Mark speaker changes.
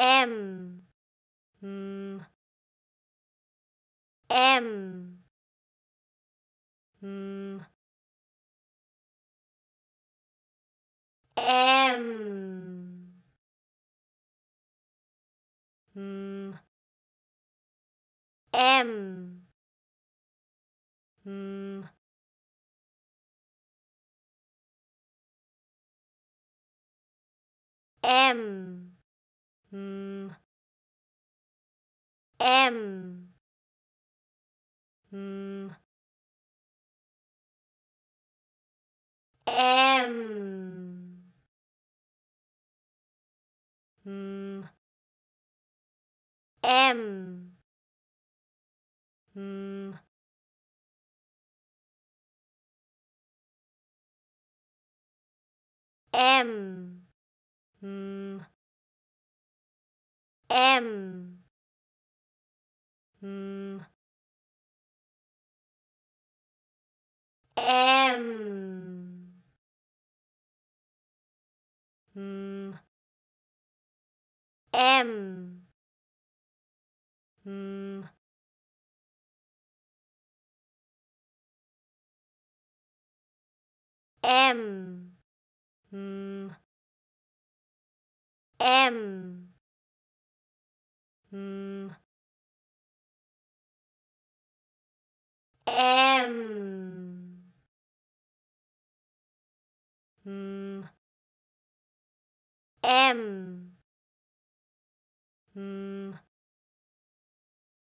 Speaker 1: M hmm. M hmm. M hmm. M M M M M M M M M M M, M am. Mm. Am. Mm. Am. Mm. M. Hmm. M. Hmm. Hmm. Hmm. M hmm. M M hmm. M,